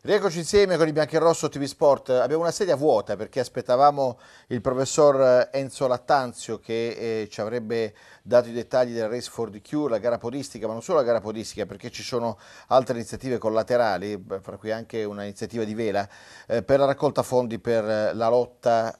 Rieccoci insieme con i Bianchi e Rosso TV Sport. Abbiamo una sedia vuota perché aspettavamo il professor eh, Enzo Lattanzio che eh, ci avrebbe dato i dettagli della Race for the Cure, la gara podistica, ma non solo la gara podistica perché ci sono altre iniziative collaterali, fra cui anche un'iniziativa di vela, eh, per la raccolta fondi per eh, la lotta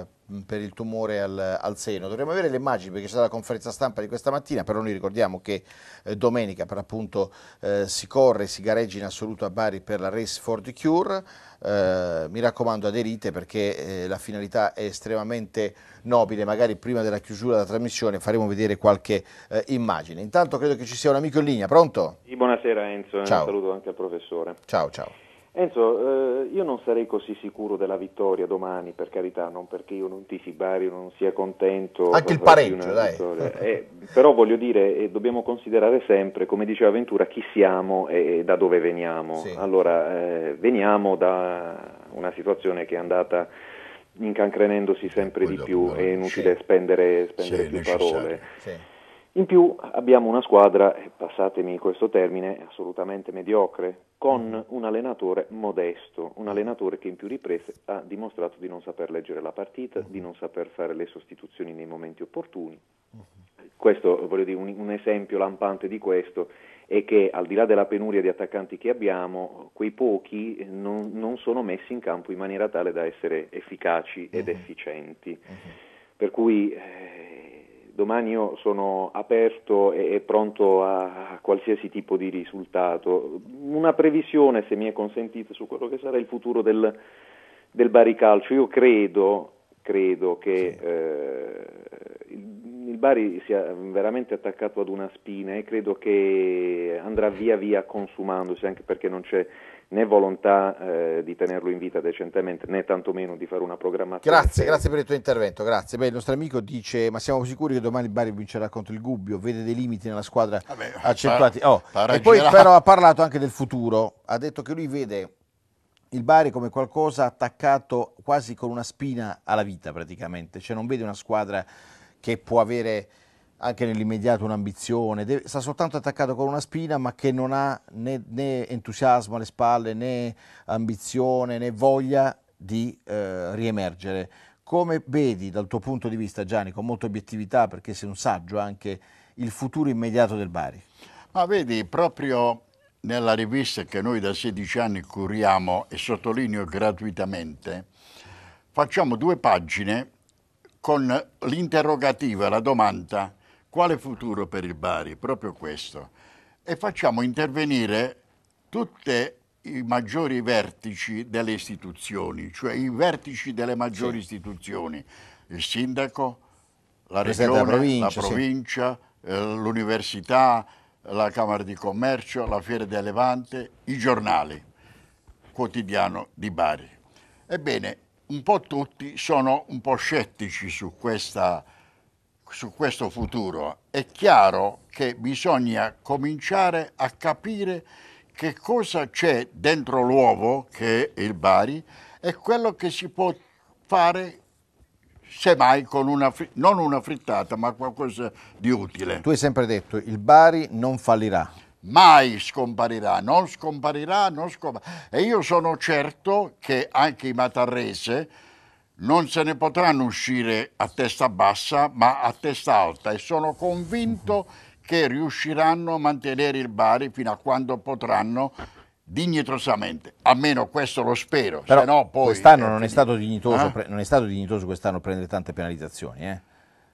eh, per il tumore al, al seno. Dovremmo avere le immagini perché c'è stata la conferenza stampa di questa mattina, però noi ricordiamo che eh, domenica per appunto eh, si corre, si gareggia in assoluto a Bari per la Race for the Cure. Eh, mi raccomando aderite perché eh, la finalità è estremamente nobile, magari prima della chiusura della trasmissione faremo vedere qualche eh, immagine. Intanto credo che ci sia un amico in linea, pronto? Sì, buonasera Enzo, ciao. un saluto anche al professore. Ciao, ciao. Enzo, eh, io non sarei così sicuro della vittoria domani, per carità, non perché io non tifi Bari o non sia contento. Anche il pareggio, dai. Eh, però voglio dire, eh, dobbiamo considerare sempre, come diceva Ventura, chi siamo e da dove veniamo. Sì. Allora, eh, veniamo da una situazione che è andata incancrenendosi sempre Quello di più, è inutile spendere, spendere più parole. Sì. In più abbiamo una squadra, passatemi questo termine, assolutamente mediocre, con un allenatore modesto, un allenatore che in più riprese ha dimostrato di non saper leggere la partita, di non saper fare le sostituzioni nei momenti opportuni. Questo, voglio dire, un, un esempio lampante di questo è che al di là della penuria di attaccanti che abbiamo, quei pochi non, non sono messi in campo in maniera tale da essere efficaci ed mm-hmm. efficienti. Mm-hmm. Per cui eh, domani io sono aperto e, pronto a, qualsiasi tipo di risultato. Una previsione, se mi è consentito, su quello che sarà il futuro del, del baricalcio. Io credo, credo che sì. eh, Bari sia veramente attaccato ad una spina e credo che andrà via via consumandosi anche perché non c'è né volontà eh, di tenerlo in vita decentemente né tantomeno di fare una programmazione. Grazie, grazie per il tuo intervento, grazie. Beh, il nostro amico dice ma siamo sicuri che domani Bari vincerà contro il Gubbio, vede dei limiti nella squadra Vabbè, ah accentuati. Oh. E poi però ha parlato anche del futuro, ha detto che lui vede il Bari come qualcosa attaccato quasi con una spina alla vita praticamente, cioè non vede una squadra che può avere anche nell'immediato un'ambizione, deve, sta soltanto attaccato con una spina ma che non ha né, né entusiasmo alle spalle né ambizione né voglia di eh, riemergere. Come vedi dal tuo punto di vista Gianni, con molta obiettività perché sei un saggio anche, il futuro immediato del Bari? Ma vedi, proprio nella rivista che noi da 16 anni curiamo e sottolineo gratuitamente, facciamo due pagine con l'interrogativa, la domanda, quale futuro per il Bari? Proprio questo. E facciamo intervenire tutti i maggiori vertici delle istituzioni, cioè i vertici delle maggiori sì. istituzioni, il sindaco, la regione, la provincia, la provincia sì. Eh, l'università, la Camera di Commercio, la Fiera del Levante, i giornali, quotidiano di Bari. Ebbene, un po' tutti sono un po' scettici su, questa, su questo futuro. È chiaro che bisogna cominciare a capire che cosa c'è dentro l'uovo, che è il Bari, e quello che si può fare semmai con una, non una frittata, ma qualcosa di utile. Tu hai sempre detto, il Bari non fallirà mai scomparirà, non scomparirà, non scomparirà. E io sono certo che anche i Matarrese non se ne potranno uscire a testa bassa, ma a testa alta e sono convinto che riusciranno a mantenere il Bari fino a quando potranno dignitosamente, almeno questo lo spero. Però quest'anno non, è stato eh, non, è stato dignitoso, quest'anno prendere tante penalizzazioni. Eh?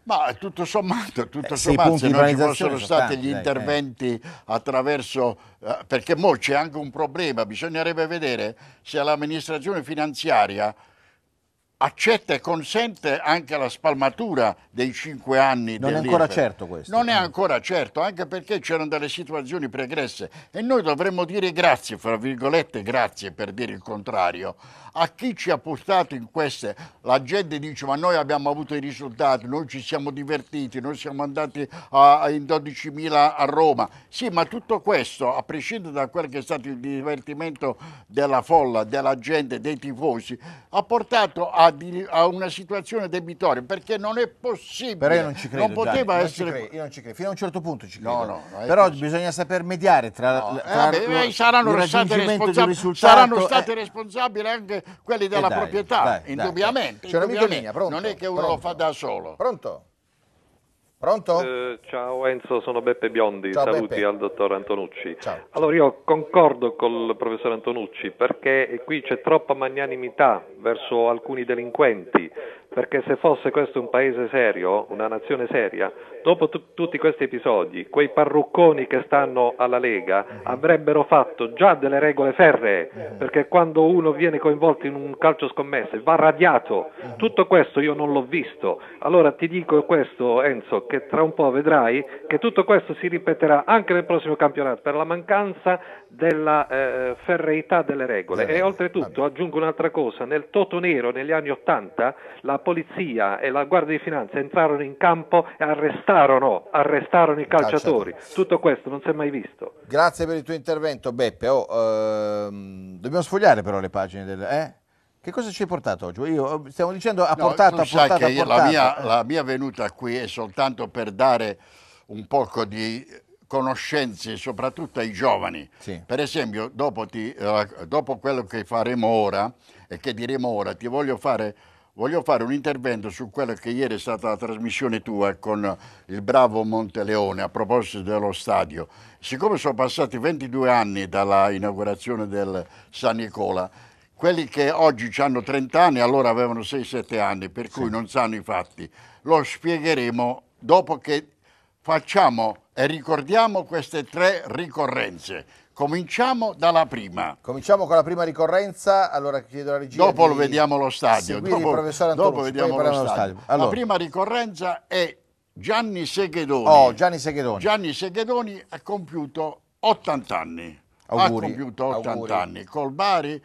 Ma tutto sommato, tutto eh, sommato se non ci fossero stati gli interventi attraverso, eh, perché mo c'è anche un problema, bisognerebbe vedere se l'amministrazione finanziaria accetta e consente anche la spalmatura dei cinque anni. Non è ancora certo questo. Non è mm. ancora certo, anche perché c'erano delle situazioni pregresse e noi dovremmo dire grazie, fra virgolette grazie per dire il contrario, a chi ci ha portato in queste. La gente dice ma noi abbiamo avuto i risultati, noi ci siamo divertiti, noi siamo andati a, a, in 12.000 a Roma. Sì, ma tutto questo, a prescindere da quello che è stato il divertimento della folla, della gente, dei tifosi, ha portato a a, una situazione debitoria perché non è possibile. Però io non ci credo. Non poteva Gianni, essere. Non credo, io non ci credo, fino a un certo punto ci credo. No, no, Però possibile. bisogna saper mediare tra. No. Eh, tra eh, beh, saranno, state responsab- saranno state eh. responsabili anche quelli eh, della dai, proprietà, dai, indubbiamente. Dai, indubbiamente. mia, pronto. Non è che uno pronto, lo fa da solo. Pronto? Pronto? Eh, ciao Enzo, sono Beppe Biondi, ciao, saluti Beppe. al dottor Antonucci. Ciao. Allora io concordo col professor Antonucci perché qui c'è troppa magnanimità verso alcuni delinquenti, perché se fosse questo un paese serio, una nazione seria, dopo t- tutti questi episodi, quei parrucconi che stanno alla Lega mhm. avrebbero fatto già delle regole ferree, eh. perché quando uno viene coinvolto in un calcio scommesse va radiato. Eh. Tutto questo io non l'ho visto. Allora ti dico questo, Enzo, che tra un po' vedrai che tutto questo si ripeterà anche nel prossimo campionato per la mancanza della eh, ferreità delle regole. E oltretutto aggiungo un'altra cosa, nel Toto Nero negli anni Ottanta la polizia e la Guardia di Finanza entrarono in campo e arrestarono, arrestarono i calciatori. calciatori. Tutto questo non si è mai visto. Grazie per il tuo intervento Beppe. Oh, ehm, dobbiamo sfogliare però le pagine del... Eh? Che cosa ci hai portato oggi? Io, eh, stiamo dicendo a no, portata, a portata, a portata. La mia, la mia venuta qui è soltanto per dare un poco di conoscenze soprattutto ai giovani. Sì. Per esempio, dopo, ti, eh, dopo, quello che faremo ora e che diremo ora, ti voglio fare voglio fare un intervento su quella che ieri è stata la trasmissione tua con il bravo Monteleone a proposito dello stadio. Siccome sono passati 22 anni dalla inaugurazione del San Nicola, quelli che oggi hanno 30 anni allora avevano 6-7 anni, per cui sì. non sanno i fatti. Lo spiegheremo dopo che facciamo e ricordiamo queste tre ricorrenze. Cominciamo dalla prima. Cominciamo con la prima ricorrenza, allora chiedo alla regia. Dopo lo vediamo lo stadio. Dopo, Antonucci, dopo vediamo lo stadio. stadio. Allora. La prima ricorrenza è Gianni Seghedoni. Oh, Gianni Seghedoni. Gianni Seghedoni ha compiuto 80 anni. Auguri, ha compiuto 80 auguri. anni. Col Bari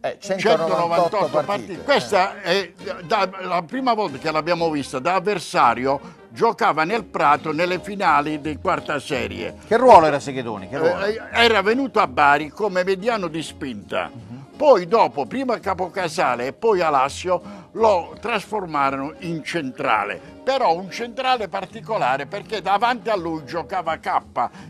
eh, 198, 198 partite. partite. Questa è da, la prima volta che l'abbiamo vista da avversario giocava nel Prato nelle finali di quarta serie. Che ruolo era Seghedoni? Ruolo? Eh, eh, era venuto a Bari come mediano di spinta. Uh mhm. -huh. Poi dopo, prima Capocasale e poi Alassio, lo trasformarono in centrale però un centrale particolare perché davanti a lui giocava K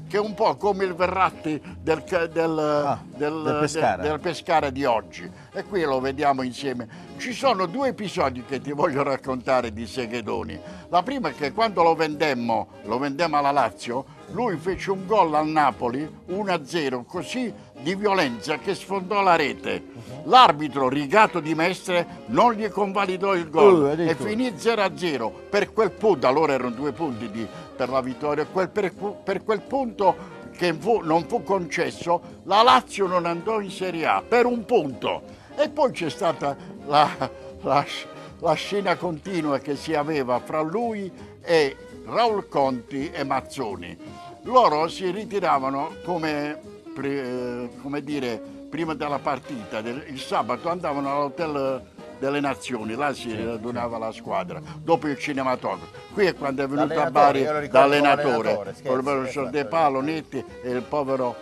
che è un po' come il Verratti del, del, ah, del, del pescare. pescare di oggi e qui lo vediamo insieme ci sono due episodi che ti voglio raccontare di Seghedoni la prima è che quando lo vendemmo lo vendemmo alla Lazio lui fece un gol al Napoli 1-0 così di violenza che sfondò la rete. Mhm. L'arbitro, rigato di Mestre, non gli convalidò il gol uh, e finì 0-0 per quel punto, allora erano due punti di, per la vittoria, quel, per, per, quel punto che fu, non fu concesso, la Lazio non andò in Serie A per un punto. E poi c'è stata la, la, la scena continua che si aveva fra lui e Raul Conti e Mazzoni. Loro si ritiravano come, eh, come dire, prima della partita, il sabato andavano all'hotel delle nazioni, là si radunava la squadra, dopo il cinematografo. Qui è quando è venuto a Bari l'allenatore, con il professor De Palo, Netti e il povero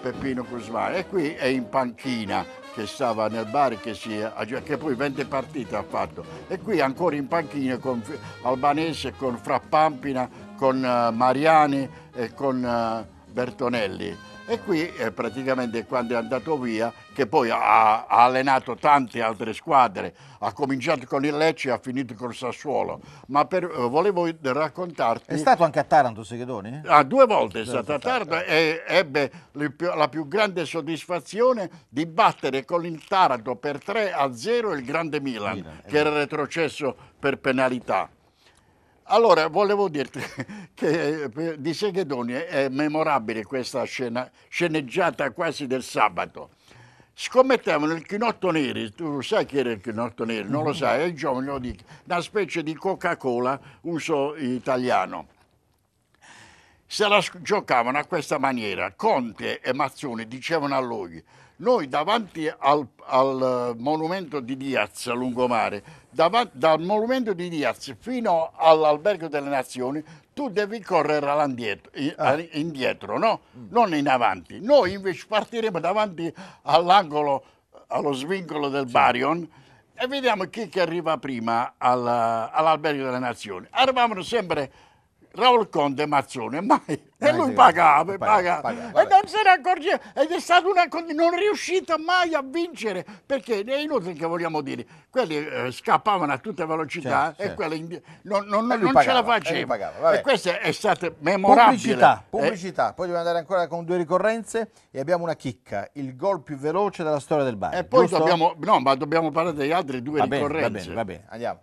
Peppino Cusmano. E qui è in panchina che stava nel Bari, che, si, che poi 20 partite ha fatto. E qui ancora in panchina con Albanese, con Frappampina, con eh, Mariani e con eh, Bertonelli. E qui eh, praticamente quando è andato via, che poi ha, ha, allenato tante altre squadre, ha cominciato con il Lecce e ha finito con Sassuolo, ma per, eh, volevo raccontarti... È stato anche a Taranto Segedoni? Ah, due volte è stato a Taranto e ebbe la più grande soddisfazione di battere con il Taranto per 3 a 0 il grande Milan, Milan che era esatto. retrocesso per penalità. Allora, volevo dirti che eh, di Seghedoni è memorabile questa scena, sceneggiata quasi del sabato. Scommettevano il chinotto neri, tu sai chi era il chinotto neri? Non lo mm. sai, è il giovane, lo dico, una specie di Coca-Cola, uso italiano. Se la giocavano a questa maniera, Conte e Mazzoni dicevano a lui, noi davanti al, al eh, monumento di Diaz a Lungomare dal monumento di Diaz fino all'albergo delle nazioni, tu devi correre all'indietro, ah. indietro, no? Non in avanti. Noi invece partiremo davanti all'angolo, allo svincolo del sì. Barion e vediamo chi che arriva prima all'albergo delle nazioni. Arrivavano sempre Raul Conte Mazzone, mai. Eh, e lui pagava, pagava, pagava. E non se ne accorgeva. Ed è stata una condizione. non riuscita mai a vincere, perché è inutile che vogliamo dire. Quelli eh, scappavano a tutta velocità certo, e certo. quelli non, non, non ce la facevano. E, e questa è stata memorabile. Pubblicità, eh. pubblicità. Eh. Poi dobbiamo andare ancora con due ricorrenze e abbiamo una chicca, il gol più veloce della storia del Bayern. E poi giusto? dobbiamo, no, ma dobbiamo parlare degli altri due va ricorrenze. Bene, va bene, va bene, andiamo.